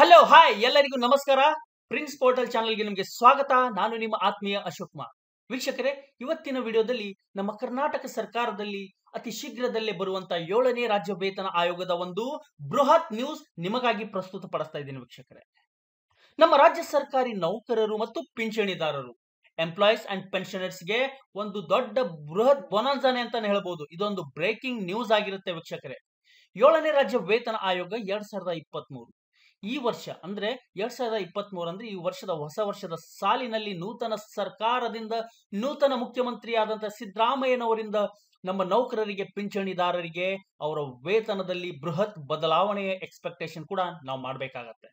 hello hi ಎಲ್ಲರಿಗೂ ನಮಸ್ಕಾರ prince portal ಚಾನಲ್ಗೆ ನಿಮಗೆ ಸ್ವಾಗತ ನಾನು ನಿಮ್ಮ ಆತ್ಮೀಯ ಅಶೋಕ್ ಕುಮಾರ್ ವೀಕ್ಷಕರೇ ಇವತ್ತಿನ ವಿಡಿಯೋದಲ್ಲಿ ನಮ್ಮ ಕರ್ನಾಟಕ ಸರ್ಕಾರದಲ್ಲಿ ಅತಿ ಶೀಘ್ರದಲ್ಲೇ ಬರುವಂತ ಏಳನೇ ರಾಜ್ಯ ವೇತನ ಆಯೋಗದ ಒಂದು ಬೃಹತ್ ನ್ಯೂಸ್ ನಿಮಗಾಗಿ ಪ್ರಸ್ತುತ ಪಡಿಸ್ತಾ ಇದ್ದೀನಿ ವೀಕ್ಷಕರೇ ನಮ್ಮ ರಾಜ್ಯ ಸರ್ಕಾರಿ ನೌಕರರು ಮತ್ತು ಪಿಂಚಣಿದಾರರು ಎಂಪ್ಲಾಯೀಸ್ ಅಂಡ್ ಪೆನ್ಷನರ್ಸ್ಗೆ ಒಂದು ದೊಡ್ಡ ಬೃಹತ್ ಬೊನಾನ್ಸಾನೆ ಅಂತಾನೆ ಹೇಳ್ಬೋದು ಇದೊಂದು ಬ್ರೇಕಿಂಗ್ ನ್ಯೂಸ್ ಆಗಿರುತ್ತೆ ವೀಕ್ಷಕರೇ ಏಳನೇ ರಾಜ್ಯ ವೇತನ ಆಯೋಗ ಎರಡ್ ಸಾವಿರದ ಇಪ್ಪತ್ತ್ ಮೂರು ಈ ವರ್ಷ ಅಂದ್ರೆ ಎರಡ್ ಸಾವಿರದ ಇಪ್ಪತ್ತ್ ಅಂದ್ರೆ ಈ ವರ್ಷದ ಹೊಸ ವರ್ಷದ ಸಾಲಿನಲ್ಲಿ ನೂತನ ಸರ್ಕಾರದಿಂದ ನೂತನ ಆದಂತ ಸಿದ್ದರಾಮಯ್ಯನವರಿಂದ ನಮ್ಮ ನೌಕರರಿಗೆ ಪಿಂಚಣಿದಾರರಿಗೆ ಅವರ ವೇತನದಲ್ಲಿ ಬೃಹತ್ ಬದಲಾವಣೆಯ ಎಕ್ಸ್ಪೆಕ್ಟೇಷನ್ ಕೂಡ ನಾವು ಮಾಡಬೇಕಾಗತ್ತೆ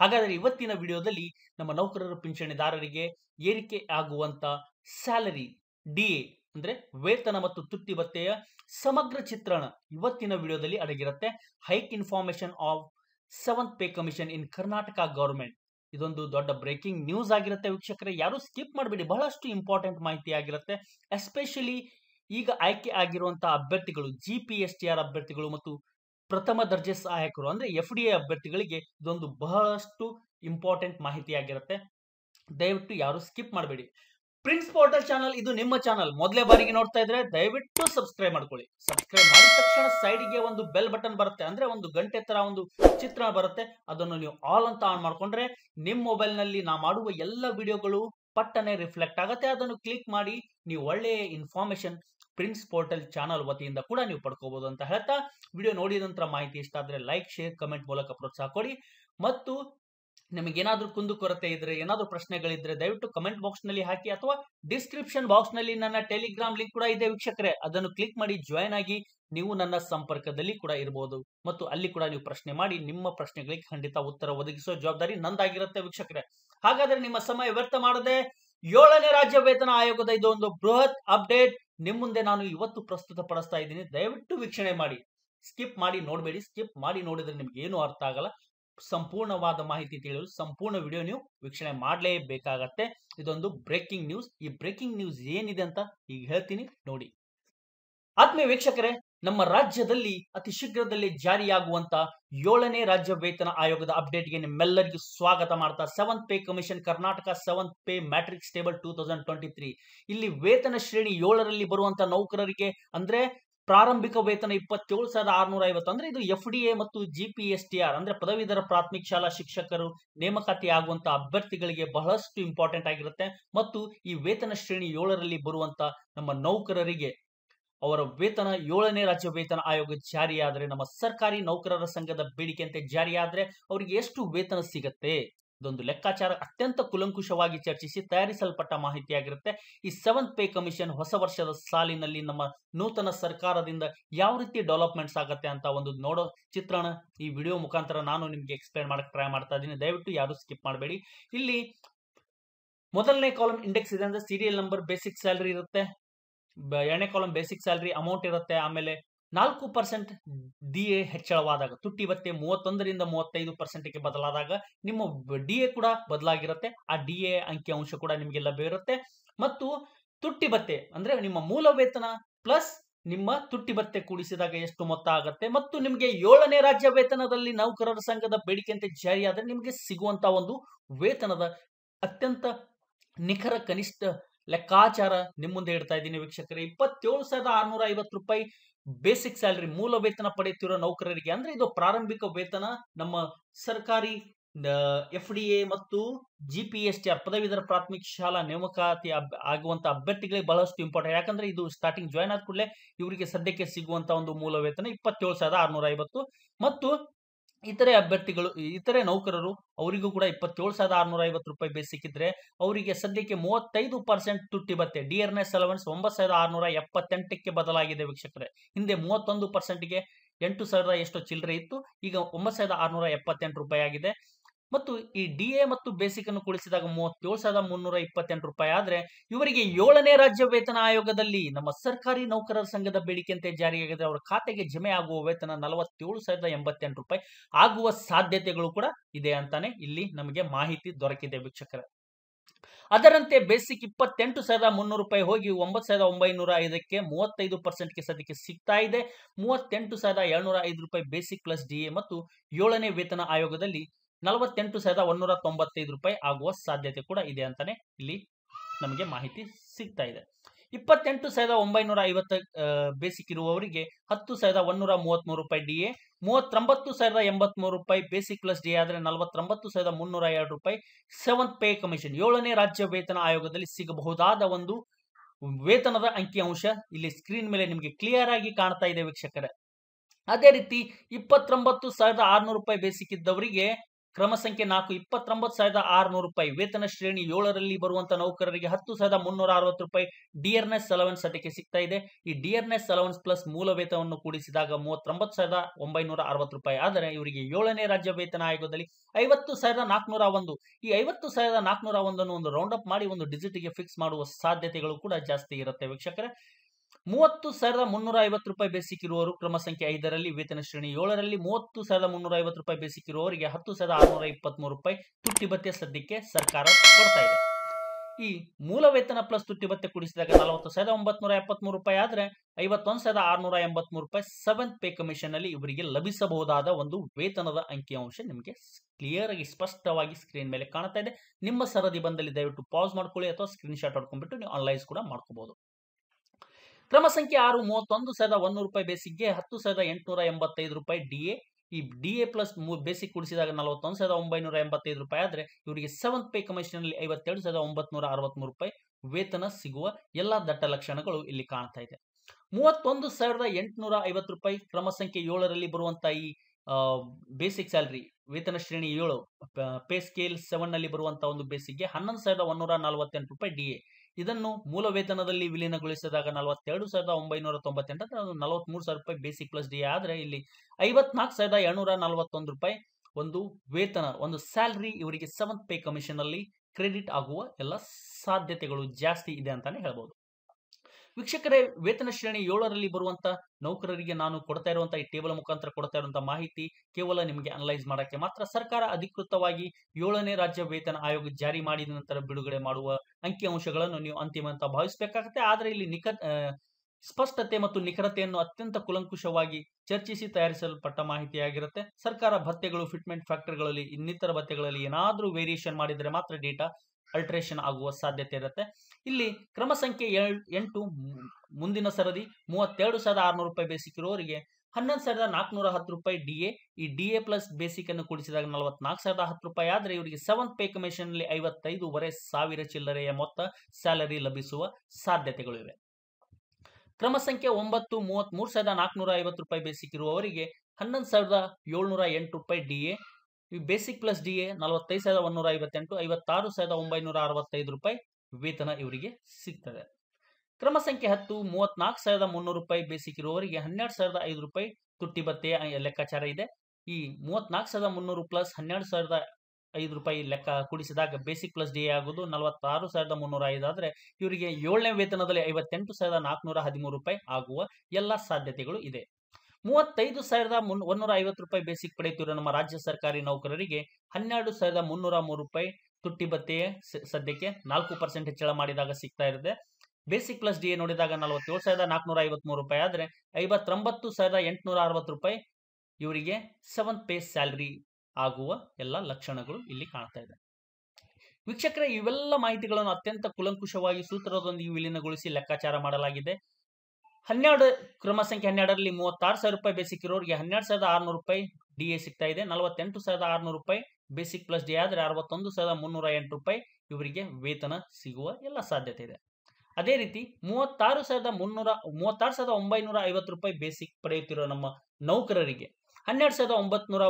ಹಾಗಾದ್ರೆ ಇವತ್ತಿನ ವಿಡಿಯೋದಲ್ಲಿ ನಮ್ಮ ನೌಕರರ ಪಿಂಚಣಿದಾರರಿಗೆ ಏರಿಕೆ ಆಗುವಂತ ಸ್ಯಾಲರಿ ಡಿ ಎ ಅಂದ್ರೆ ವೇತನ ಮತ್ತು ತುಟ್ಟಿ ಭತ್ತೆಯ ಸಮಗ್ರ ಚಿತ್ರಣ ಇವತ್ತಿನ ವಿಡಿಯೋದಲ್ಲಿ ಅಡಗಿರುತ್ತೆ hike information of seventh pay commission in Karnataka government ಇದೊಂದು ದೊಡ್ಡ ಬ್ರೇಕಿಂಗ್ ನ್ಯೂಸ್ ಆಗಿರುತ್ತೆ ವೀಕ್ಷಕರೇ ಯಾರು ಸ್ಕಿಪ್ ಮಾಡಬೇಡಿ ಬಹಳಷ್ಟು ಇಂಪಾರ್ಟೆಂಟ್ ಮಾಹಿತಿ ಆಗಿರುತ್ತೆ ಎಸ್ಪೆಷಲಿ ಈಗ ಆಯ್ಕೆ ಆಗಿರುವಂತಹ ಅಭ್ಯರ್ಥಿಗಳು G P S T R ಅಭ್ಯರ್ಥಿಗಳು ಮತ್ತು ಪ್ರಥಮ ದರ್ಜೆ ಸಹಾಯಕರು ಅಂದ್ರೆ ಎಫ್ ಡಿ ಎ ಅಭ್ಯರ್ಥಿಗಳಿಗೆ ಇದೊಂದು ಬಹಳಷ್ಟು ಇಂಪಾರ್ಟೆಂಟ್ ಮಾಹಿತಿ ಆಗಿರುತ್ತೆ ದಯವಿಟ್ಟು ಯಾರು ಸ್ಕಿಪ್ ಮಾಡಬೇಡಿ ಪ್ರಿನ್ಸ್ ಪೋರ್ಟಲ್ ಚಾನಲ್ ಇದು ನಿಮ್ಮ ಚಾನಲ್ ಮೊದಲೇ ಬಾರಿಗೆ ನೋಡ್ತಾ ಇದ್ರೆ ದಯವಿಟ್ಟು ಸಬ್ಸ್ಕ್ರೈಬ್ ಮಾಡ್ಕೊಳ್ಳಿ ಸಬ್ಸ್ಕ್ರೈಬ್ ಮಾಡಿದ ತಕ್ಷಣ ಸೈಡ್ಗೆ ಒಂದು ಬೆಲ್ ಬಟನ್ ಬರುತ್ತೆ ಅಂದ್ರೆ ಒಂದು ಗಂಟೆ ತರ ಒಂದು ಚಿತ್ರ ಬರುತ್ತೆ ಅದನ್ನು ನೀವು ಆಲ್ ಅಂತ ಆನ್ ಮಾಡ್ಕೊಂಡ್ರೆ ನಿಮ್ಮ ಮೊಬೈಲ್ ನಲ್ಲಿ ನಾ ಮಾಡುವ ಎಲ್ಲ ವಿಡಿಯೋಗಳು ಪಟ್ಟನೆ ರಿಫ್ಲೆಕ್ಟ್ ಆಗುತ್ತೆ ಅದನ್ನು ಕ್ಲಿಕ್ ಮಾಡಿ ನೀವು ಒಳ್ಳೆಯ ಇನ್ಫಾರ್ಮೇಶನ್ ಪ್ರಿನ್ಸ್ ಪೋರ್ಟಲ್ ಚಾನಲ್ ವತಿಯಿಂದ ಕೂಡ ನೀವು ಪಡ್ಕೋಬಹುದು ಅಂತ ಹೇಳ್ತಾ ವಿಡಿಯೋ ನೋಡಿದ ನಂತರ ಮಾಹಿತಿ ಇಷ್ಟ ಆದ್ರೆ ಲೈಕ್ ಶೇರ್ ಕಮೆಂಟ್ ಮೂಲಕ ಪ್ರೋತ್ಸಾಹ ಕೊಡಿ ಮತ್ತು ನಿಮಗೇನಾದರೂ ಕುಂದುಕೊರತೆ ಇದ್ರೆ ಏನಾದರೂ ಪ್ರಶ್ನೆಗಳಿದ್ರೆ ದಯವಿಟ್ಟು ಕಮೆಂಟ್ ಬಾಕ್ಸ್ನಲ್ಲಿ ಹಾಕಿ ಅಥವಾ ಡಿಸ್ಕ್ರಿಪ್ಷನ್ ಬಾಕ್ಸ್ನಲ್ಲಿ ನನ್ನ ಟೆಲಿಗ್ರಾಮ್ ಲಿಂಕ್ ಕೂಡ ಇದೆ ವೀಕ್ಷಕರೇ ಅದನ್ನು ಕ್ಲಿಕ್ ಮಾಡಿ ಜಾಯ್ನ್ ಆಗಿ ನೀವು ನನ್ನ ಸಂಪರ್ಕದಲ್ಲಿ ಕೂಡ ಇರಬಹುದು ಮತ್ತು ಅಲ್ಲಿ ಕೂಡ ನೀವು ಪ್ರಶ್ನೆ ಮಾಡಿ ನಿಮ್ಮ ಪ್ರಶ್ನೆಗಳಿಗೆ ಖಂಡಿತ ಉತ್ತರ ಒದಗಿಸೋ ಜವಾಬ್ದಾರಿ ನಂದಾಗಿರುತ್ತೆ ವೀಕ್ಷಕರೇ ಹಾಗಾದ್ರೆ ನಿಮ್ಮ ಸಮಯ ವ್ಯರ್ಥ ಮಾಡದೆ ಏಳನೇ ರಾಜ್ಯ ವೇತನ ಆಯೋಗದ ಇದೊಂದು ಬೃಹತ್ ಅಪ್ಡೇಟ್ ನಿಮ್ಮ ಮುಂದೆ ನಾನು ಇವತ್ತು ಪ್ರಸ್ತುತ ಪಡಿಸ್ತಾ ಇದ್ದೀನಿ ದಯವಿಟ್ಟು ವೀಕ್ಷಣೆ ಮಾಡಿ ಸ್ಕಿಪ್ ಮಾಡಿ ನೋಡಬೇಡಿ ಸ್ಕಿಪ್ ಮಾಡಿ ನೋಡಿದ್ರೆ ನಿಮ್ಗೆ ಏನು ಅರ್ಥ ಆಗಲ್ಲ ಸಂಪೂರ್ಣವಾದ ಮಾಹಿತಿ ತಿಳಿಯಲು ಸಂಪೂರ್ಣ ವಿಡಿಯೋ ನೀವು ವೀಕ್ಷಣೆ ಮಾಡಲೇಬೇಕಾಗತ್ತೆ ಇದೊಂದು ಬ್ರೇಕಿಂಗ್ ನ್ಯೂಸ್ ಈ ಬ್ರೇಕಿಂಗ್ ನ್ಯೂಸ್ ಏನಿದೆ ಅಂತ ಈಗ ಹೇಳ್ತೀನಿ ನೋಡಿ ಆತ್ಮೀಯ ವೀಕ್ಷಕರೇ ನಮ್ಮ ರಾಜ್ಯದಲ್ಲಿ ಅತಿ ಶೀಘ್ರದಲ್ಲಿ ಜಾರಿಯಾಗುವಂತ ಏಳನೇ ರಾಜ್ಯ ವೇತನ ಆಯೋಗದ ಅಪ್ಡೇಟ್ಗೆ ನಿಮ್ಮೆಲ್ಲರಿಗೂ ಸ್ವಾಗತ ಮಾಡ್ತಾ seventh pay commission Karnataka seventh pay matrix table two thousand twenty three ಇಲ್ಲಿ ವೇತನ ಶ್ರೇಣಿ ಏಳರಲ್ಲಿ ಬರುವಂತ ನೌಕರರಿಗೆ ಅಂದ್ರೆ ಪ್ರಾರಂಭಿಕ ವೇತನ ಇಪ್ಪತ್ತೇಳು ಸಾವಿರದ ಆರ್ನೂರ ಐವತ್ತು ಅಂದ್ರೆ ಇದು ಎಫ್ ಡಿ ಎ ಮತ್ತು G P S T R ಅಂದ್ರೆ ಪದವೀಧರ ಪ್ರಾಥಮಿಕ ಶಾಲಾ ಶಿಕ್ಷಕರು ನೇಮಕಾತಿ ಆಗುವಂತಹ ಅಭ್ಯರ್ಥಿಗಳಿಗೆ ಬಹಳಷ್ಟು ಇಂಪಾರ್ಟೆಂಟ್ ಆಗಿರುತ್ತೆ ಮತ್ತು ಈ ವೇತನ ಶ್ರೇಣಿ ಏಳರಲ್ಲಿ ಬರುವಂತ ನಮ್ಮ ನೌಕರರಿಗೆ ಅವರ ವೇತನ ಏಳನೇ ರಾಜ್ಯ ವೇತನ ಆಯೋಗ ಜಾರಿಯಾದರೆ ನಮ್ಮ ಸರ್ಕಾರಿ ನೌಕರರ ಸಂಘದ ಬೇಡಿಕೆಯಂತೆ ಜಾರಿಯಾದ್ರೆ ಅವರಿಗೆ ಎಷ್ಟು ವೇತನ ಸಿಗತ್ತೆ ಇದೊಂದು ಲೆಕ್ಕಾಚಾರ ಅತ್ಯಂತ ಕುಲಂಕುಷವಾಗಿ ಚರ್ಚಿಸಿ ತಯಾರಿಸಲ್ಪಟ್ಟ ಮಾಹಿತಿಯಾಗಿರುತ್ತೆ ಈ ಸೆವೆಂತ್ ಪೇ ಕಮಿಷನ್ ಹೊಸ ವರ್ಷದ ಸಾಲಿನಲ್ಲಿ ನಮ್ಮ ನೂತನ ಸರ್ಕಾರದಿಂದ ಯಾವ ರೀತಿ ಡೆವಲಪ್ಮೆಂಟ್ಸ್ ಆಗುತ್ತೆ ಅಂತ ಒಂದು ನೋಡೋ ಚಿತ್ರಣ ಈ ವಿಡಿಯೋ ಮುಖಾಂತರ ನಾನು ನಿಮಗೆ ಎಕ್ಸ್ಪ್ಲೈನ್ ಮಾಡಕ್ಕೆ ಟ್ರೈ ಮಾಡ್ತಾ ಇದ್ದೀನಿ ದಯವಿಟ್ಟು ಯಾರು ಸ್ಕಿಪ್ ಮಾಡಬೇಡಿ ಇಲ್ಲಿ ಮೊದಲನೇ ಕಾಲಮ್ ಇಂಡೆಕ್ಸ್ ಇದೆ ಅಂದ್ರೆ ಸೀರಿಯಲ್ ನಂಬರ್ ಬೇಸಿಕ್ ಸ್ಯಾಲರಿ ಇರುತ್ತೆ ಎರಡನೇ ಕಾಲಮ್ ಬೇಸಿಕ್ ಸ್ಯಾಲ್ರಿ ಅಮೌಂಟ್ ಇರುತ್ತೆ ಆಮೇಲೆ ನಾಲ್ಕು ಪರ್ಸೆಂಟ್ ಡಿ ಎ ಹೆಚ್ಚಳವಾದಾಗ ತುಟ್ಟಿ ಭತ್ತೆ ಮೂವತ್ತೊಂದರಿಂದ ಮೂವತ್ತೈದು ಪರ್ಸೆಂಟ್ಗೆ ಬದಲಾದಾಗ ನಿಮ್ಮ ಡಿ ಎ ಕೂಡ ಬದಲಾಗಿರುತ್ತೆ ಆ ಡಿ ಎ ಅಂಕಿ ಅಂಶ ಕೂಡ ನಿಮಗೆ ಲಭ್ಯ ಇರುತ್ತೆ ಮತ್ತು ತುಟ್ಟಿ ಭತ್ತೆ ಅಂದ್ರೆ ನಿಮ್ಮ ಮೂಲ ವೇತನ ಪ್ಲಸ್ ನಿಮ್ಮ ತುಟ್ಟಿ ಭತ್ತೆ ಕೂಡಿಸಿದಾಗ ಎಷ್ಟು ಮೊತ್ತ ಆಗುತ್ತೆ ಮತ್ತು ನಿಮಗೆ ಏಳನೇ ರಾಜ್ಯ ವೇತನದಲ್ಲಿ ನೌಕರರ ಸಂಘದ ಬೇಡಿಕೆಯಂತೆ ಜಾರಿಯಾದರೆ ನಿಮಗೆ ಸಿಗುವಂತಹ ಒಂದು ವೇತನದ ಅತ್ಯಂತ ನಿಖರ ಕನಿಷ್ಠ ಲೆಕ್ಕಾಚಾರ ನಿಮ್ಮ ಮುಂದೆ ಇಡ್ತಾ ಇದ್ದೀನಿ ವೀಕ್ಷಕರೇ ಇಪ್ಪತ್ತೇಳು ಸಾವಿರದ ಆರ್ನೂರ ಐವತ್ತು ರೂಪಾಯಿ ಬೇಸಿಕ್ ಸ್ಯಾಲರಿ ಮೂಲ ವೇತನ ಪಡೆಯುತ್ತಿರುವ ನೌಕರರಿಗೆ ಅಂದ್ರೆ ಇದು ಪ್ರಾರಂಭಿಕ ವೇತನ ನಮ್ಮ ಸರ್ಕಾರಿ ಎಫ್ ಡಿ ಎ ಮತ್ತು G P S T R ಪದವೀಧರ ಪ್ರಾಥಮಿಕ ಶಾಲಾ ನೇಮಕಾತಿ ಆಗುವಂತ ಅಭ್ಯರ್ಥಿಗಳಿಗೆ ಬಹಳಷ್ಟು ಇಂಪಾರ್ಟೆಂಟ್ ಯಾಕಂದ್ರೆ ಇದು ಸ್ಟಾರ್ಟಿಂಗ್ ಜಾಯ್ನ್ ಆದ ಕೂಡಲೇ ಇವರಿಗೆ ಸದ್ಯಕ್ಕೆ ಸಿಗುವಂತ ಒಂದು ಮೂಲ ವೇತನ ಇಪ್ಪತ್ತೇಳು ಸಾವಿರದ ಆರ್ನೂರ ಐವತ್ತು ಮತ್ತು ಇತರೆ ಅಭ್ಯರ್ಥಿಗಳು ಇತರೆ ನೌಕರರು ಅವರಿಗೂ ಕೂಡ ಇಪ್ಪತ್ತೇಳು ಸಾವಿರದ ಆರುನೂರ ಐವತ್ತು ರೂಪಾಯಿ ಬೇಸ್ ಸಿಕ್ಕಿದ್ರೆ ಅವರಿಗೆ ಸದ್ಯಕ್ಕೆ ಮೂವತ್ತೈದು ಪರ್ಸೆಂಟ್ ತುಟ್ಟಿ ಬತ್ತೆ ಡಿ ಆರ್ ಎಸ್ ಅಲವೆನ್ಸ್ ಒಂಬತ್ತು ಸಾವಿರದ ಆರುನೂರ ಎಪ್ಪತ್ತೆಂಟಕ್ಕೆ ಬದಲಾಗಿದೆ ವೀಕ್ಷಕರೇ ಹಿಂದೆ ಮೂವತ್ತೊಂದು ಪರ್ಸೆಂಟ್ಗೆ ಎಂಟು ಸಾವಿರದ ಎಷ್ಟೋ ಚಿಲ್ಲರೆ ಇತ್ತು ಈಗ ಒಂಬತ್ತು ಸಾವಿರದ ಆರುನೂರ ಎಪ್ಪತ್ತೆಂಟು ರೂಪಾಯಿ ಆಗಿದೆ ಮತ್ತು ಈ ಡಿ ಎ ಮತ್ತು ಬೇಸಿಕ್ ಅನ್ನು ಕೂಡಿಸಿದಾಗ ಮೂವತ್ತೇಳು ಸಾವಿರದ ಮುನ್ನೂರ ಇಪ್ಪತ್ತೆಂಟು ರೂಪಾಯಿ ಆದ್ರೆ ಇವರಿಗೆ ಏಳನೇ ರಾಜ್ಯ ವೇತನ ಆಯೋಗದಲ್ಲಿ ನಮ್ಮ ಸರ್ಕಾರಿ ನೌಕರರ ಸಂಘದ ಬೇಡಿಕೆಯಂತೆ ಜಾರಿಯಾಗಿದ್ರೆ ಅವರ ಖಾತೆಗೆ ಜಮೆ ಆಗುವ ವೇತನ ನಲವತ್ತೇಳು ಸಾವಿರದ ಎಂಬತ್ತೆಂಟು ರೂಪಾಯಿ ಆಗುವ ಸಾಧ್ಯತೆಗಳು ಕೂಡ ಇದೆ ಅಂತಾನೆ ಇಲ್ಲಿ ನಮಗೆ ಮಾಹಿತಿ ದೊರಕಿದೆ ವೀಕ್ಷಕರ ಅದರಂತೆ ಬೇಸಿಕ್ ಇಪ್ಪತ್ತೆಂಟು ಸಾವಿರದ ಮುನ್ನೂರು ರೂಪಾಯಿ ಹೋಗಿ ಒಂಬತ್ತು ಸಾವಿರದ ಒಂಬೈನೂರ ಐದಕ್ಕೆ ಮೂವತ್ತೈದು ಪರ್ಸೆಂಟ್ಗೆ ಸದ್ಯಕ್ಕೆ ಸಿಗ್ತಾ ಇದೆ ಮೂವತ್ತೆಂಟು ಸಾವಿರದ ಏಳ್ನೂರ ಐದು ರೂಪಾಯಿ ಬೇಸಿಕ್ ಪ್ಲಸ್ ಡಿ ಎ ಮತ್ತು ಏಳನೇ ವೇತನ ಆಯೋಗದಲ್ಲಿ ನಲವತ್ತೆಂಟು ಸಾವಿರದ ಒಂದೂರ ತೊಂಬತ್ತೈದು ರೂಪಾಯಿ ಆಗುವ ಸಾಧ್ಯತೆ ಕೂಡ ಇದೆ ಅಂತಾನೆ ಇಲ್ಲಿ ನಮಗೆ ಮಾಹಿತಿ ಸಿಗ್ತಾ ಇದೆ ಇಪ್ಪತ್ತೆಂಟು ಸಾವಿರದ ಒಂಬೈನೂರ ಐವತ್ತ ಬೇಸಿಕ್ ಇರುವವರಿಗೆ ಹತ್ತು ಸಾವಿರದ ಒಂದೂರ ಮೂವತ್ತ್ಮೂರು ರೂಪಾಯಿ ಡಿ ಎ ಮೂವತ್ತೊಂಬತ್ತು ಸಾವಿರದ ಎಂಬತ್ಮೂರು ರೂಪಾಯಿ ಬೇಸಿಕ್ ಪ್ಲಸ್ ಡಿ ಆದರೆ ನಲವತ್ತೊಂಬತ್ತು ಸಾವಿರದ ಮುನ್ನೂರ ಎರಡು ರೂಪಾಯಿ ಸೆವೆಂತ್ ಪೇ ಕಮಿಷನ್ ಏಳನೇ ರಾಜ್ಯ ವೇತನ ಆಯೋಗದಲ್ಲಿ ಸಿಗಬಹುದಾದ ಒಂದು ವೇತನದ ಅಂಕಿಅಂಶ ಇಲ್ಲಿ ಸ್ಕ್ರೀನ್ ಮೇಲೆ ನಿಮಗೆ ಕ್ಲಿಯರ್ ಆಗಿ ಕಾಣ್ತಾ ಇದೆ ವೀಕ್ಷಕರೇ ಅದೇ ರೀತಿ ಇಪ್ಪತ್ತೊಂಬತ್ತು ಸಾವಿರದ ಆರ್ನೂರು ರೂಪಾಯಿ ಬೇಸಿಕ್ ಇದ್ದವರಿಗೆ ಕ್ರಮ ಸಂಖ್ಯೆ ನಾಲ್ಕು ಇಪ್ಪತ್ತೊಂಬತ್ತು ಸಾವಿರದ ಆರುನೂರು ರೂಪಾಯಿ ವೇತನ ಶ್ರೇಣಿ ಏಳರಲ್ಲಿ ಬರುವಂತಹ ನೌಕರರಿಗೆ ಹತ್ತು ಸಾವಿರದ ಮುನ್ನೂರ ಅರವತ್ತು ರೂಪಾಯಿ ಡಿಆರ್ಎಸ್ ಅಲವೆನ್ಸ್ ಅದಕ್ಕೆ ಸಿಗ್ತಾ ಇದೆ ಈ ಡಿಆರ್ಎಸ್ ಅಲವೆನ್ಸ್ ಪ್ಲಸ್ ಮೂಲ ವೇತನವನ್ನು ಕೂಡಿಸಿದಾಗ ಮೂವತ್ತೊಂಬತ್ತು ಸಾವಿರದ ಒಂಬೈನೂರ ಅರವತ್ತು ರೂಪಾಯಿ ಆದರೆ ಇವರಿಗೆ ಏಳನೇ ರಾಜ್ಯ ವೇತನ ಆಯೋಗದಲ್ಲಿ ಐವತ್ತು ಸಾವಿರದ ನಾಲ್ಕುನೂರ ಒಂದು ಈ ಐವತ್ತು ಸಾವಿರದ ನಾಲ್ಕುನೂರ ಒಂದನ್ನು ಒಂದು ರೌಂಡ್ ಅಪ್ ಮಾಡಿ ಒಂದು ಡಿಜಿಟ್ಗೆ ಫಿಕ್ಸ್ ಮಾಡುವ ಸಾಧ್ಯತೆಗಳು ಕೂಡ ಜಾಸ್ತಿ ಇರುತ್ತೆ ವೀಕ್ಷಕರೇ ಮೂವತ್ತು ಸಾವಿರದ ಮುನ್ನೂರ ಐವತ್ತು ರೂಪಾಯಿ ಬೇಸಿಕ್ ಇರುವವರು ಕ್ರಮ ಸಂಖ್ಯೆ ಐದರಲ್ಲಿ ವೇತನ ಶ್ರೇಣಿ ಏಳರಲ್ಲಿ ಮೂವತ್ತು ಸಾವಿರದ ಮುನ್ನೂರ ಐವತ್ತು ರೂಪಾಯಿ ಬೇಸಿಕ್ ಇರುವವರಿಗೆ ಹತ್ತು ಸಾವಿರದ ಆರುನೂರ ಇಪ್ಪತ್ಮೂರು ರೂಪಾಯಿ ತುಟ್ಟಿ ಭತ್ತೆ ಸದ್ಯಕ್ಕೆ ಸರ್ಕಾರ ಕೊಡ್ತಾ ಇದೆ ಈ ಮೂಲ ವೇತನ ಪ್ಲಸ್ ತುಟ್ಟಿ ಭತ್ತೆ ಕುಡಿಸಿದಾಗ ನಲವತ್ತು ಸಾವಿರದ ಒಂಬತ್ನೂರ ಎಪ್ಪತ್ಮೂರು ರೂಪಾಯಿ ಆದರೆ ಐವತ್ತೊಂದು ಸಾವಿರದ ಆರುನೂರ ಎಂಬತ್ಮೂರು ರೂಪಾಯಿ ಸೆವೆಂತ್ ಪೇ ಕಮಿಷನ್ ಅಲ್ಲಿ ಇವರಿಗೆ ಲಭಿಸಬಹುದಾದ ಒಂದು ವೇತನದ ಅಂಕಿಅಂಶ ನಿಮಗೆ ಕ್ಲಿಯರ್ ಆಗಿ ಸ್ಪಷ್ಟವಾಗಿ ಸ್ಕ್ರೀನ್ ಮೇಲೆ ಕಾಣ್ತಾ ಇದೆ ನಿಮ್ಮ ಸರದಿ ಬಂದಲ್ಲಿ ದಯವಿಟ್ಟು ಪಾಸ್ ಮಾಡ್ಕೊಳ್ಳಿ ಅಥವಾ ಸ್ಕ್ರೀನ್ಶಾಟ್ ಶಾಟ್ ಹೊಡ್ಕೊಂಡ್ಬಿಟ್ಟು ನೀವು ಅನಲೈಸ್ ಕೂಡ ಮಾಡ್ಕೋಬಹುದು ಕ್ರಮ ಸಂಖ್ಯೆ ಆರು ಮೂವತ್ತೊಂದು ಸಾವಿರದ ಒಂದೂರು ರೂಪಾಯಿ ಬೇಸಿಗೆ ಹತ್ತು ಸಾವಿರದ ಎಂಟುನೂರ ಎಂಬತ್ತೈದು ರೂಪಾಯಿ ಡಿ ಎ ಈ ಡಿ ಎ ಪ್ಲಸ್ ಬೇಸಿಕ್ ಕುಡಿಸಿದಾಗ ನಲವತ್ತೊಂದು ಸಾವಿರದ ಒಂಬೈನೂರ ಎಂಬತ್ತೈದು ರೂಪಾಯಿ ಆದರೆ ಇವರಿಗೆ ಸೆವೆಂತ್ ಪೇ ಕಮಿಷನಲ್ಲಿ ಐವತ್ತೆರಡು ಸಾವಿರದ ಒಂಬತ್ನೂರ ಅರವತ್ಮೂರು ರೂಪಾಯಿ ವೇತನ ಸಿಗುವ ಎಲ್ಲ ದಟ್ಟ ಲಕ್ಷಣಗಳು ಇಲ್ಲಿ ಕಾಣ್ತಾ ಇದೆ ಮೂವತ್ತೊಂದು ಸಾವಿರದ ಎಂಟುನೂರ ಐವತ್ತು ರೂಪಾಯಿ ಕ್ರಮ ಸಂಖ್ಯೆ ಏಳರಲ್ಲಿ ಬರುವಂತಹ ಈ ಬೇಸಿಕ್ ಸ್ಯಾಲರಿ ವೇತನ ಶ್ರೇಣಿ ಏಳು ಪೇ ಸ್ಕೇಲ್ ಸೆವೆನ್ ನಲ್ಲಿ ಬರುವಂತಹ ಒಂದು ಬೇಸಿಕ್ಗೆ ಹನ್ನೊಂದು ಸಾವಿರದ ಒಂದೂರ ನಲವತ್ತೆಂಟು ರೂಪಾಯಿ ಡಿ ಎ ಇದನ್ನು ಮೂಲ ವೇತನದಲ್ಲಿ ವಿಲೀನಗೊಳಿಸಿದಾಗ ನಲವತ್ತೆರಡು ಸಾವಿರದ ಒಂಬೈನೂರ ತೊಂಬತ್ತೆಂಟು ನಲವತ್ಮೂರು ಸಾವಿರ ರೂಪಾಯಿ ಬೇಸಿಕ್ ಪ್ಲಸ್ ಡಿ ಆದರೆ ಇಲ್ಲಿ ಐವತ್ನಾಲ್ಕು ಸಾವಿರದ ಏಳ್ನೂರ ನಲವತ್ತೊಂದು ರೂಪಾಯಿ ಒಂದು ವೇತನ ಒಂದು ಸ್ಯಾಲ್ರಿ ಇವರಿಗೆ ಸೆವೆಂತ್ ಪೇ ಕಮಿಷನ್ ಅಲ್ಲಿ ಕ್ರೆಡಿಟ್ ಆಗುವ ಎಲ್ಲ ಸಾಧ್ಯತೆಗಳು ಜಾಸ್ತಿ ಇದೆ ಅಂತಾನೆ ಹೇಳ್ಬೋದು ವೀಕ್ಷಕರೇ ವೇತನ ಶ್ರೇಣಿ ಏಳರಲ್ಲಿ ಬರುವಂತ ನೌಕರರಿಗೆ ನಾನು ಕೊಡ್ತಾ ಇರುವಂತಹ ಈ ಟೇಬಲ್ ಮುಖಾಂತರ ಕೊಡ್ತಾ ಇರುವಂತಹ ಮಾಹಿತಿ ಕೇವಲ ನಿಮಗೆ ಅನಲೈಸ್ ಮಾಡಕ್ಕೆ ಮಾತ್ರ ಸರ್ಕಾರ ಅಧಿಕೃತವಾಗಿ ಏಳನೇ ರಾಜ್ಯ ವೇತನ ಆಯೋಗ ಜಾರಿ ಮಾಡಿದ ನಂತರ ಬಿಡುಗಡೆ ಮಾಡುವ ಅಂಕಿಅಂಶಗಳನ್ನು ನೀವು ಅಂತಿಮ ಅಂತ ಭಾವಿಸಬೇಕಾಗುತ್ತೆ ಆದರೆ ಇಲ್ಲಿ ನಿಖ ಸ್ಪಷ್ಟತೆ ಮತ್ತು ನಿಖರತೆಯನ್ನು ಅತ್ಯಂತ ಕುಲಂಕುಷವಾಗಿ ಚರ್ಚಿಸಿ ತಯಾರಿಸಲ್ಪಟ್ಟ ಮಾಹಿತಿಯಾಗಿರುತ್ತೆ ಸರ್ಕಾರ ಭತ್ತೆಗಳು ಫಿಟ್ಮೆಂಟ್ ಫ್ಯಾಕ್ಟರಿಗಳಲ್ಲಿ ಇನ್ನಿತರ ಭತ್ತೆಗಳಲ್ಲಿ ಏನಾದರೂ ವೇರಿಯೇಷನ್ ಮಾಡಿದರೆ ಮಾತ್ರ ಡೇಟಾ ಅಲ್ಟ್ರೇಷನ್ ಆಗುವ ಸಾಧ್ಯತೆ ಇರುತ್ತೆ ಇಲ್ಲಿ ಕ್ರಮ ಸಂಖ್ಯೆ ಎಂಟು ಮುಂದಿನ ಸರದಿ ಮೂವತ್ತೆರಡು ಸಾವಿರದ ಆರುನೂರು ರೂಪಾಯಿ ಬೇಸಿಕ್ ಇರುವವರಿಗೆ ಹನ್ನೊಂದು ಸಾವಿರದ ನಾಲ್ಕುನೂರ ಹತ್ತು ರೂಪಾಯಿ ಡಿ ಎ ಈ ಡಿ ಎ ಪ್ಲಸ್ ಬೇಸಿಕ್ ಅನ್ನು ಕೂಡಿಸಿದಾಗ ನಲವತ್ನಾಲ್ಕು ಸಾವಿರದ ಹತ್ತು ರೂಪಾಯಿ ಆದರೆ ಇವರಿಗೆ ಸೆವೆಂತ್ ಪೇ ಕಮಿಷನ್ ಅಲ್ಲಿ ಐವತ್ತೈದೂವರೆ ಸಾವಿರ ಚಿಲ್ಲರೆಯ ಮೊತ್ತ ಸ್ಯಾಲರಿ ಲಭಿಸುವ ಸಾಧ್ಯತೆಗಳು ಇವೆ ಕ್ರಮ ಸಂಖ್ಯೆ ಒಂಬತ್ತು ಮೂವತ್ತ್ ಮೂರು ಸಾವಿರದ ನಾಲ್ಕುನೂರ ಐವತ್ತು ರೂಪಾಯಿ ಬೇಸಿಕ್ ಇರುವವರಿಗೆ ಹನ್ನೊಂದು ಸಾವಿರದ ಏಳ್ನೂರ ಎಂಟು ರೂಪಾಯಿ ಡಿ ಎ ಈ ಬೇಸಿಕ್ ಪ್ಲಸ್ ಡಿ ಎ ನಲವತ್ತೈದು ಸಾವಿರದ ಒಂದೂರ ಐವತ್ತೆಂಟು ಐವತ್ತಾರು ಸಾವಿರದ ಒಂಬೈನೂರ ಅರವತ್ತೈದು ರೂಪಾಯಿ ವೇತನ ಇವರಿಗೆ ಸಿಗ್ತದೆ ಕ್ರಮ ಸಂಖ್ಯೆ ಹತ್ತು ಮೂವತ್ನಾಲ್ಕು ಸಾವಿರದ ಮುನ್ನೂರು ರೂಪಾಯಿ ಬೇಸಿಕ್ ಇರುವವರಿಗೆ ಹನ್ನೆರಡು ಸಾವಿರದ ಐದು ರೂಪಾಯಿ ತುಟ್ಟಿ ಭತ್ತೆಯ ಲೆಕ್ಕಾಚಾರ ಇದೆ ಈ ಮೂವತ್ನಾಲ್ಕು ಸಾವಿರದ ಮುನ್ನೂರು ಪ್ಲಸ್ ಹನ್ನೆರಡು ಸಾವಿರದ ಐದು ರೂಪಾಯಿ ಲೆಕ್ಕ ಕೂಡಿಸಿದಾಗ ಬೇಸಿಕ್ ಪ್ಲಸ್ ಡಿ ಎ ಆಗೋದು ನಲವತ್ತಾರು ಸಾವಿರದ ಮುನ್ನೂರ ಐದು ಆದರೆ ಇವರಿಗೆ ಏಳನೇ ವೇತನದಲ್ಲಿ ಐವತ್ತೆಂಟು ಸಾವಿರದ ನಾಲ್ಕುನೂರ ಹದಿಮೂರು ರೂಪಾಯಿ ಆಗುವ ಎಲ್ಲ ಸಾಧ್ಯತೆಗಳು ಇದೆ ಮೂವತ್ತೈದು ಸಾವಿರದ ಮುನ್ ಒನ್ನೂರ ಐವತ್ತು ರೂಪಾಯಿ ಬೇಸಿಕ್ ಪಡೆಯುತ್ತಿರುವ ನಮ್ಮ ರಾಜ್ಯ ಸರ್ಕಾರಿ ನೌಕರರಿಗೆ ಹನ್ನೆರಡು ಸಾವಿರದ ಮುನ್ನೂರ ಮೂರು ರೂಪಾಯಿ ತುಟ್ಟಿ ಭತ್ತೆಯ ಸದ್ಯಕ್ಕೆ ನಾಲ್ಕು ಪರ್ಸೆಂಟ್ ಹೆಚ್ಚಳ ಮಾಡಿದಾಗ ಸಿಗ್ತಾ ಇರುತ್ತೆ ಬೇಸಿಕ್ ಪ್ಲಸ್ ಡಿ ಎ ನೋಡಿದಾಗ ನಲವತ್ತೇಳು ಸಾವಿರದ ನಾಲ್ಕುನೂರ ಮೂರು ರೂಪಾಯಿ ಆದರೆ ಐವತ್ತೊಂಬತ್ತು ಸಾವಿರದ ಎಂಟುನೂರ ಅರವತ್ತು ರೂಪಾಯಿ ಇವರಿಗೆ ಸೆವೆಂತ್ ಪೇ ಸ್ಯಾಲರಿ ಆಗುವ ಎಲ್ಲ ಲಕ್ಷಣಗಳು ಇಲ್ಲಿ ಕಾಣ್ತಾ ಇದೆ ವೀಕ್ಷಕರೇ ಇವೆಲ್ಲ ಮಾಹಿತಿಗಳನ್ನು ಅತ್ಯಂತ ಕುಲಂಕುಷವಾಗಿ ಸೂತ್ರದೊಂದಿಗೆ ವಿಲೀನಗೊಳಿಸಿ ಲೆಕ್ಕಾಚಾರ ಮಾಡಲಾಗಿದೆ ಹನ್ನೆರಡು ಕ್ರಮ ಸಂಖ್ಯೆ ಹನ್ನೆರಡರಲ್ಲಿ ಮೂವತ್ತಾರು ಸಾವಿರ ರೂಪಾಯಿ ಬೇಸಿಕ್ ಇರೋರಿಗೆ ಹನ್ನೆರಡು ಸಾವಿರದ ಆರುನೂರು ರೂಪಾಯಿ ಡಿ ಎ ಸಿಗ್ತಾ ಇದೆ ನಲವತ್ತೆಂಟು ಸಾವಿರದ ಆರುನೂರು ರೂಪಾಯಿ ಬೇಸಿಕ್ ಪ್ಲಸ್ ಡಿ ಆದರೆ ಅರವತ್ತೊಂದು ಸಾವಿರದ ಮುನ್ನೂರ ಎಂಟು ರೂಪಾಯಿ ಇವರಿಗೆ ವೇತನ ಸಿಗುವ ಎಲ್ಲ ಸಾಧ್ಯತೆ ಇದೆ ಅದೇ ರೀತಿ ಮೂವತ್ತಾರು ಸಾವಿರದ ಮುನ್ನೂರ ಮೂವತ್ತಾರು ಸಾವಿರದ ಒಂಬೈನೂರ ಐವತ್ತು ರೂಪಾಯಿ ಬೇಸಿಕ್ ಪಡೆಯುತ್ತಿರುವ ನಮ್ಮ ನೌಕರರಿಗೆ ಹನ್ನೆರಡು ಸಾವಿರದ ಒಂಬತ್ತು ನೂರ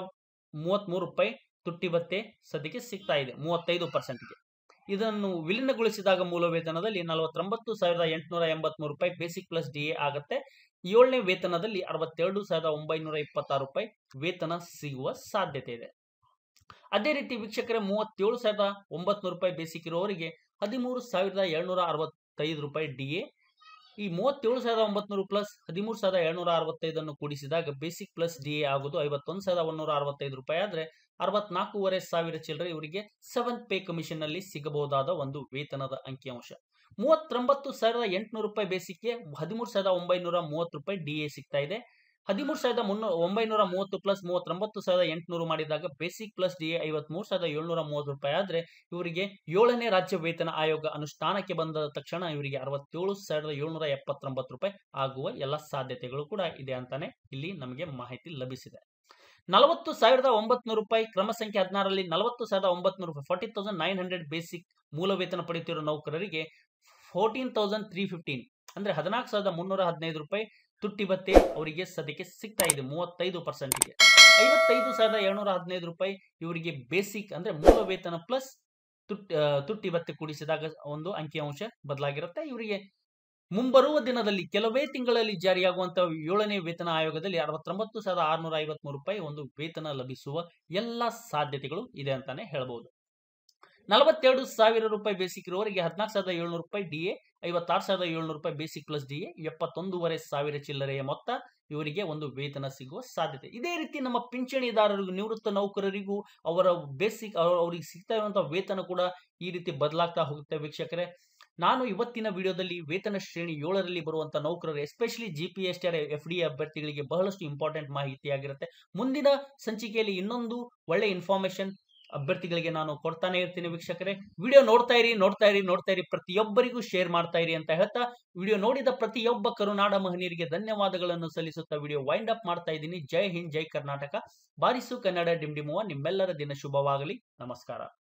ಮೂವತ್ತ್ಮೂರು ರೂಪಾಯಿ ತುಟ್ಟಿ ಭತ್ತೆ ಸದ್ಯಕ್ಕೆ ಸಿಗ್ತಾ ಇದೆ ಮೂವತ್ತೈದು ಪರ್ಸೆಂಟ್ಗೆ ಇದನ್ನು ವಿಲೀನಗೊಳಿಸಿದಾಗ ಮೂಲ ವೇತನದಲ್ಲಿ ನಲವತ್ತೊಂಬತ್ತು ಸಾವಿರದ ಎಂಟುನೂರ ಎಂಬತ್ಮೂರು ರೂಪಾಯಿ ಬೇಸಿಕ್ ಪ್ಲಸ್ ಡಿ ಎ ಆಗುತ್ತೆ ಏಳನೇ ವೇತನದಲ್ಲಿ ಅರವತ್ತೆರಡು ಸಾವಿರದ ಒಂಬೈನೂರ ಇಪ್ಪತ್ತಾರು ರೂಪಾಯಿ ವೇತನ ಸಿಗುವ ಸಾಧ್ಯತೆ ಇದೆ ಅದೇ ರೀತಿ ವೀಕ್ಷಕರೇ ಮೂವತ್ತೇಳು ಸಾವಿರದ ಒಂಬತ್ನೂರು ರೂಪಾಯಿ ಬೇಸಿಕ್ ಇರುವವರಿಗೆ ಹದಿಮೂರು ಸಾವಿರದ ಏಳ್ನೂರ ಅರವತ್ತೈದು ರೂಪಾಯಿ ಡಿ ಎ ಈ ಮೂವತ್ತೇಳು ಸಾವಿರದ ಒಂಬತ್ನೂರು ಪ್ಲಸ್ ಹದಿಮೂರು ಸಾವಿರದ ಏಳ್ನೂರ ಅರವತ್ತೈದನ್ನು ಕೂಡಿಸಿದಾಗ ಬೇಸಿಕ್ ಪ್ಲಸ್ ಡಿ ಎ ಆಗೋದು ಐವತ್ತೊಂದು ಸಾವಿರದ ಒಂದೂರ ಅರವತ್ತೈದು ರೂಪಾಯಿ ಆದರೆ ಅರವತ್ನಾಲ್ಕೂವರೆ ಸಾವಿರ ಚಿಲ್ಲರೆ ಇವರಿಗೆ ಸೆವೆನ್ ಪೇ ಕಮಿಷನ್ ನಲ್ಲಿ ಸಿಗಬಹುದಾದ ಒಂದು ವೇತನದ ಅಂಕಿಅಂಶ ಮೂವತ್ತೊಂಬತ್ತು ಸಾವಿರದ ಎಂಟುನೂರು ರೂಪಾಯಿ ಬೇಸಿಕ್ಗೆ ಹದಿಮೂರು ಸಾವಿರದ ಒಂಬೈನೂರ ಮೂವತ್ತು ರೂಪಾಯಿ ಡಿ ಎ ಸಿಗ್ತಾ ಇದೆ ಹದಿಮೂರು ಸಾವಿರದ ಮುನ್ನೂರ ಒಂಬೈನೂರ ಮೂವತ್ತು ಪ್ಲಸ್ ಮೂವತ್ತೊಂಬತ್ತು ಸಾವಿರದ ಎಂಟುನೂರು ಮಾಡಿದಾಗ ಬೇಸಿಕ್ ಪ್ಲಸ್ ಡಿ ಎ ಐವತ್ಮೂರು ಸಾವಿರದ ಏಳ್ನೂರ ಮೂವತ್ತು ರೂಪಾಯಿ ಆದರೆ ಇವರಿಗೆ ಏಳನೇ ರಾಜ್ಯ ವೇತನ ಆಯೋಗ ಅನುಷ್ಠಾನಕ್ಕೆ ಬಂದ ತಕ್ಷಣ ಇವರಿಗೆ ಅರವತ್ತೇಳು ಸಾವಿರದ ಏಳ್ನೂರ ಎಪ್ಪತ್ತೊಂಬತ್ತು ರೂಪಾಯಿ ಆಗುವ ಎಲ್ಲ ಸಾಧ್ಯತೆಗಳು ಕೂಡ ಇದೆ ಅಂತಾನೆ ಇಲ್ಲಿ ನಮಗೆ ಮಾಹಿತಿ ಲಭಿಸಿದೆ ನಲವತ್ತು ಸಾವಿರದ ಒಂಬತ್ನೂರು ರೂಪಾಯಿ ಕ್ರಮ ಸಂಖ್ಯೆ ಹದಿನಾರರಲ್ಲಿ ನಲವತ್ತು ಸಾವಿರದ ಒಂಬತ್ನೂರು ರೂಪಾಯಿ forty thousand nine hundred basic ಮೂಲ ವೇತನ ಪಡೆಯುತ್ತಿರುವ ನೌಕರರಿಗೆ ಫೋರ್ಟೀನ್ ತೌಸಂಡ್ ತ್ರೀ ಫಿಫ್ಟೀನ್ ಅಂದ್ರೆ ಹದಿನಾಲ್ಕು ಸಾವಿರದ ಮುನ್ನೂರ ಹದಿನೈದು ರೂಪಾಯಿ ತುಟ್ಟಿ ಭತ್ತೆ ಅವರಿಗೆ ಸದ್ಯಕ್ಕೆ ಸಿಗ್ತಾ ಇದೆ ಮೂವತ್ತೈದು ಪರ್ಸೆಂಟ್ಗೆ ಐವತ್ತೈದು ಸಾವಿರದ ಏಳ್ನೂರ ಹದಿನೈದು ರೂಪಾಯಿ ಇವರಿಗೆ ಬೇಸಿಕ್ ಅಂದ್ರೆ ಮೂಲ ವೇತನ ಪ್ಲಸ್ ತುಟ್ಟಿ ತುಟ್ಟಿ ಭತ್ತೆ ಕೂಡಿಸಿದಾಗ ಒಂದು ಅಂಕಿಅಂಶ ಬದಲಾಗಿರುತ್ತೆ ಇವರಿಗೆ ಮುಂಬರುವ ದಿನದಲ್ಲಿ ಕೆಲವೇ ತಿಂಗಳಲ್ಲಿ ಜಾರಿಯಾಗುವಂತಹ ಏಳನೇ ವೇತನ ಆಯೋಗದಲ್ಲಿ ಅರವತ್ತೊಂಬತ್ತು ಸಾವಿರದ ಆರುನೂರ ಐವತ್ಮೂರು ರೂಪಾಯಿ ಒಂದು ವೇತನ ಲಭಿಸುವ ಎಲ್ಲ ಸಾಧ್ಯತೆಗಳು ಇದೆ ಅಂತಾನೆ ಹೇಳ್ಬೋದು ನಲವತ್ತೆರಡು ಸಾವಿರ ರೂಪಾಯಿ ಬೇಸಿಕ್ ಇರುವವರಿಗೆ ಹದಿನಾಲ್ಕು ಸಾವಿರದ ಏಳ್ನೂರು ರೂಪಾಯಿ ಡಿ ಎ ಐವತ್ತಾರು ಸಾವಿರದ ಏಳ್ನೂರು ರೂಪಾಯಿ ಬೇಸಿಕ್ ಪ್ಲಸ್ ಡಿ ಎ ಎಪ್ಪತ್ತೊಂದೂವರೆ ಸಾವಿರ ಚಿಲ್ಲರೆಯ ಮೊತ್ತ ಇವರಿಗೆ ಒಂದು ವೇತನ ಸಿಗುವ ಸಾಧ್ಯತೆ ಇದೇ ರೀತಿ ನಮ್ಮ ಪಿಂಚಣಿದಾರರಿಗೂ ನಿವೃತ್ತ ನೌಕರರಿಗೂ ಅವರ ಬೇಸಿಕ್ ಅವರಿಗೆ ಸಿಗ್ತಾ ಇರುವಂತಹ ವೇತನ ಕೂಡ ಈ ರೀತಿ ಬದಲಾಗ್ತಾ ಹೋಗುತ್ತೆ ವೀಕ್ಷಕರೇ ನಾನು ಇವತ್ತಿನ ವಿಡಿಯೋದಲ್ಲಿ ವೇತನ ಶ್ರೇಣಿ ಏಳರಲ್ಲಿ ಬರುವಂತಹ ನೌಕರರು especially G P S T R F D ಅಭ್ಯರ್ಥಿಗಳಿಗೆ ಬಹಳಷ್ಟು ಇಂಪಾರ್ಟೆಂಟ್ ಮಾಹಿತಿಯಾಗಿರುತ್ತೆ ಮುಂದಿನ ಸಂಚಿಕೆಯಲ್ಲಿ ಇನ್ನೊಂದು ಒಳ್ಳೆ ಇನ್ಫಾರ್ಮೇಶನ್ ಅಭ್ಯರ್ಥಿಗಳಿಗೆ ನಾನು ಕೊಡ್ತಾನೆ ಇರ್ತೀನಿ ವೀಕ್ಷಕರೇ ವಿಡಿಯೋ ನೋಡ್ತಾ ಇರಿ ನೋಡ್ತಾ ಇರಿ ನೋಡ್ತಾ ಇರಿ ಪ್ರತಿಯೊಬ್ಬರಿಗೂ ಶೇರ್ ಮಾಡ್ತಾ ಇರಿ ಅಂತ ಹೇಳ್ತಾ ವಿಡಿಯೋ ನೋಡಿದ ಪ್ರತಿಯೊಬ್ಬ ಕರುನಾಡ ಮಹನೀಯರಿಗೆ ಧನ್ಯವಾದಗಳನ್ನು ಸಲ್ಲಿಸುತ್ತಾ ವಿಡಿಯೋ ವೈಂಡ್ ಅಪ್ ಮಾಡ್ತಾ ಇದ್ದೀನಿ ಜೈ ಹಿಂದ್ ಜೈ ಕರ್ನಾಟಕ ಬಾರಿಸು ಕನ್ನಡ ಡಿಮ್ಡಿಮುವ ನಿಮ್ಮೆಲ್ಲರ ದಿನ ಶುಭವಾಗಲಿ ನಮಸ್ಕಾರ